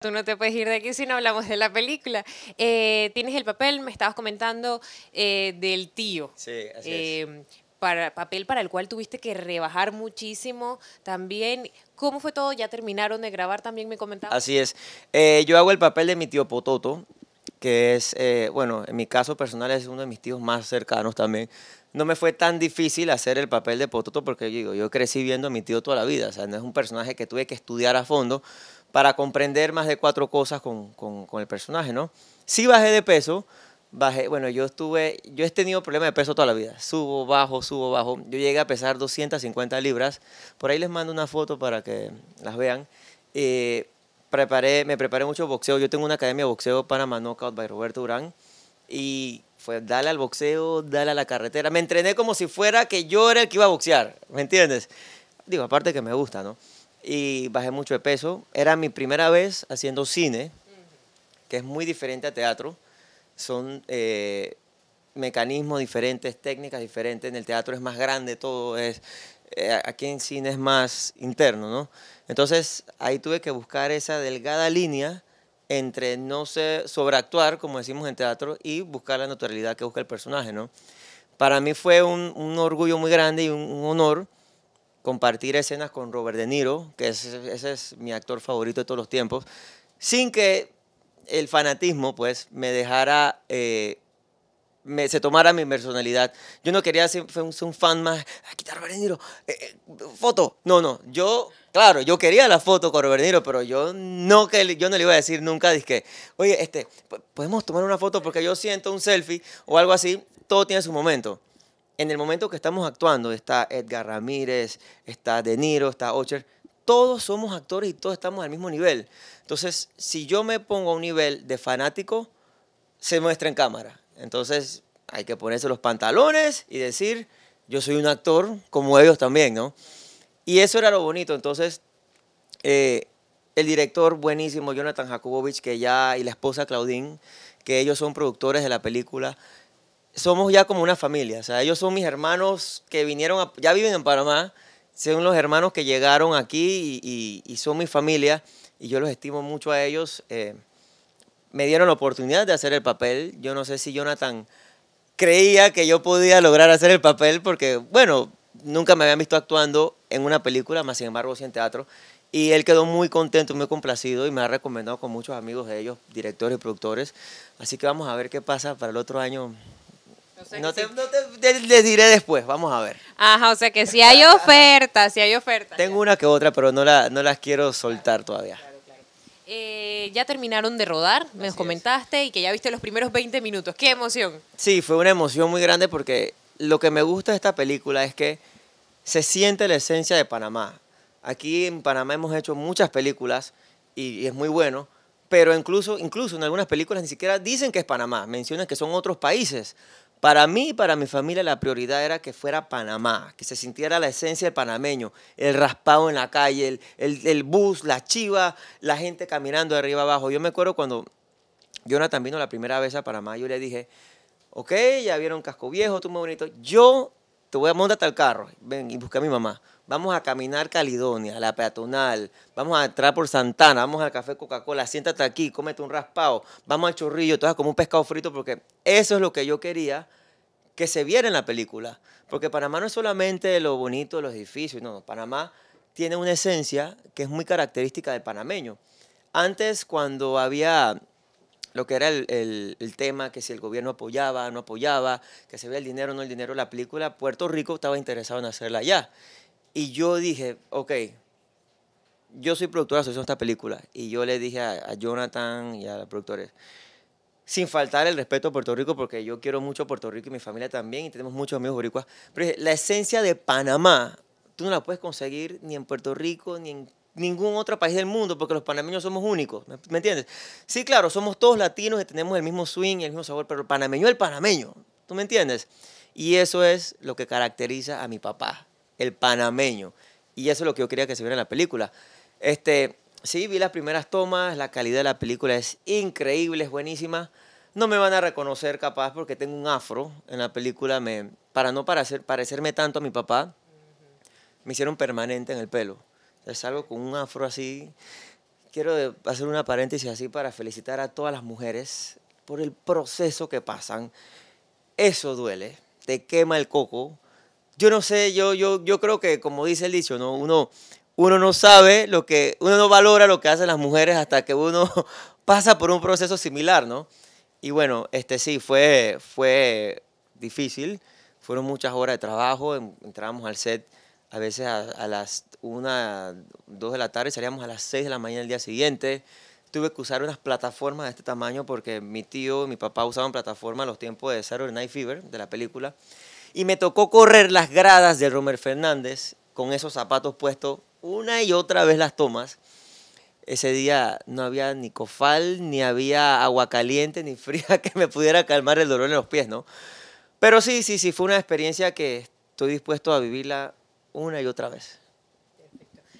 Tú no te puedes ir de aquí si no hablamos de la película. Eh, tienes el papel, me estabas comentando, eh, del tío. Sí, así es. Eh, para, papel para el cual tuviste que rebajar muchísimo también. ¿Cómo fue todo? ¿Ya terminaron de grabar también? Me comentabas. Así es. yo hago el papel de mi tío Pototo, que es, bueno, en mi caso personal es uno de mis tíos más cercanos también. No me fue tan difícil hacer el papel de Pototo porque digo, yo crecí viendo a mi tío toda la vida. O sea, no es un personaje que tuve que estudiar a fondo para comprender más de cuatro cosas con, con, el personaje, ¿no? Sí bajé de peso, bajé, bueno, yo estuve, yo he tenido problemas de peso toda la vida, subo, bajo, subo, bajo, yo llegué a pesar 250 libras, por ahí les mando una foto para que las vean, eh, preparé, me preparé mucho boxeo, yo tengo una academia de boxeo Panama Knockout by Roberto Durán, y fue dale al boxeo, dale a la carretera, me entrené como si fuera que yo era el que iba a boxear, ¿me entiendes? Digo, aparte que me gusta, ¿no? y bajé mucho de peso. Era mi primera vez haciendo cine, que es muy diferente a teatro. Son eh, mecanismos diferentes, técnicas diferentes. En el teatro es más grande todo, es, eh, aquí en cine es más interno, ¿no? Entonces ahí tuve que buscar esa delgada línea entre no sé, sobreactuar, como decimos en teatro, y buscar la naturalidad que busca el personaje, ¿no? Para mí fue un, orgullo muy grande y un honor compartir escenas con Robert De Niro, que es, ese es mi actor favorito de todos los tiempos, sin que el fanatismo pues me dejara... Eh, me, se tomara mi personalidad. Yo no quería ser, un, fan más, a quitar Robert De Niro, eh, eh, foto. No, no, yo, claro, yo quería la foto con Robert De Niro, pero yo no, que, yo no le iba a decir nunca, dije, oye, este, podemos tomar una foto porque yo siento un selfie o algo así, todo tiene su momento en el momento que estamos actuando, está Edgar Ramírez, está De Niro, está Ocher, todos somos actores y todos estamos al mismo nivel. Entonces, si yo me pongo a un nivel de fanático, se muestra en cámara. Entonces, hay que ponerse los pantalones y decir, yo soy un actor como ellos también, ¿no? Y eso era lo bonito. Entonces, eh, el director buenísimo, Jonathan jakubovic que ya, y la esposa Claudine, que ellos son productores de la película, somos ya como una familia. O sea, ellos son mis hermanos que vinieron, ya viven en Panamá, son los hermanos que llegaron aquí y, son mi familia y yo los estimo mucho a ellos. Eh, me dieron la oportunidad de hacer el papel. Yo no sé si Jonathan creía que yo podía lograr hacer el papel porque, bueno, nunca me habían visto actuando en una película, más sin embargo sí en teatro. Y él quedó muy contento, muy complacido y me ha recomendado con muchos amigos de ellos, directores y productores. Así que vamos a ver qué pasa para el otro año no, te, les diré después, vamos a ver. Ajá, o sea que si hay oferta, si hay oferta. Tengo una que otra, pero no, la, no las quiero soltar todavía. Eh, ya terminaron de rodar, me comentaste, y que ya viste los primeros 20 minutos. ¡Qué emoción! Sí, fue una emoción muy grande porque lo que me gusta de esta película es que se siente la esencia de Panamá. Aquí en Panamá hemos hecho muchas películas y, es muy bueno, pero incluso, incluso en algunas películas ni siquiera dicen que es Panamá, mencionan que son otros países. Para mí y para mi familia la prioridad era que fuera Panamá, que se sintiera la esencia del panameño, el raspado en la calle, el, bus, la chiva, la gente caminando de arriba abajo. Yo me acuerdo cuando Jonathan vino la primera vez a Panamá, yo le dije, ok, ya vieron Casco Viejo, tú muy bonito. Yo te voy a montar al carro, ven y busca a mi mamá. Vamos a caminar Calidonia, a la peatonal, vamos a entrar por Santana, vamos al café Coca-Cola, siéntate aquí, cómete un raspado, vamos al chorrillo, te vas como un pescado frito, porque eso es lo que yo quería que se viera en la película. Porque Panamá no es solamente lo bonito de los edificios, no, no, Panamá tiene una esencia que es muy característica del panameño. Antes, cuando había lo que era el, el, tema, que si el gobierno apoyaba, no apoyaba, que se vea el dinero, no el dinero, la película, Puerto Rico estaba interesado en hacerla allá. Y yo dije, ok, yo soy productora de de esta película. Y yo le dije a, Jonathan y a los productores, sin faltar el respeto a Puerto Rico, porque yo quiero mucho a Puerto Rico y mi familia también, y tenemos muchos amigos boricuas, pero la esencia de Panamá, tú no la puedes conseguir ni en Puerto Rico, ni en ningún otro país del mundo, porque los panameños somos únicos, ¿me, entiendes? Sí, claro, somos todos latinos y tenemos el mismo swing y el mismo sabor, pero el panameño es el panameño, ¿tú me entiendes? Y eso es lo que caracteriza a mi papá, el panameño. Y eso es lo que yo quería que se viera en la película. Este, sí, vi las primeras tomas, la calidad de la película es increíble, es buenísima. No me van a reconocer capaz porque tengo un afro en la película, me, para no parecerme tanto a mi papá, me hicieron permanente en el pelo salgo con un afro así. Quiero hacer una paréntesis así para felicitar a todas las mujeres por el proceso que pasan. Eso duele, te quema el coco. Yo no sé, yo, yo, yo creo que como dice el dicho, ¿no? uno, uno no sabe lo que, uno no valora lo que hacen las mujeres hasta que uno pasa por un proceso similar, ¿no? Y bueno, este sí, fue, fue difícil. Fueron muchas horas de trabajo. Entrábamos al set a veces a las una, dos de la tarde, salíamos a las seis de la mañana el día siguiente. Tuve que usar unas plataformas de este tamaño porque mi tío y mi papá usaban plataformas los tiempos de Saturday Night Fever, de la película. Y me tocó correr las gradas de Romer Fernández con esos zapatos puestos una y otra vez las tomas. Ese día no había ni cofal, ni había agua caliente, ni fría que me pudiera calmar el dolor en los pies, ¿no? Pero sí, sí, sí, fue una experiencia que estoy dispuesto a vivirla una y otra vez.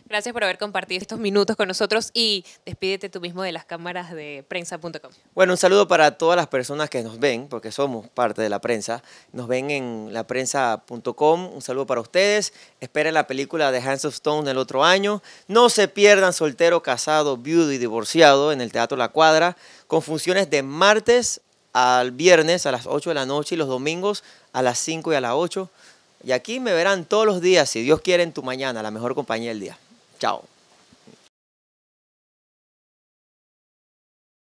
Gracias por haber compartido estos minutos con nosotros y despídete tú mismo de las cámaras de prensa.com. Bueno, un saludo para todas las personas que nos ven, porque somos parte de la prensa. Nos ven en laprensa.com. Un saludo para ustedes. Esperen la película de Hands of Stone el otro año. No se pierdan Soltero, Casado, Viudo y Divorciado en el Teatro La Cuadra, con funciones de martes al viernes a las 8 de la noche y los domingos a las 5 y a las 8. Y aquí me verán todos los días, si Dios quiere, en tu mañana, la mejor compañía del día. Chao.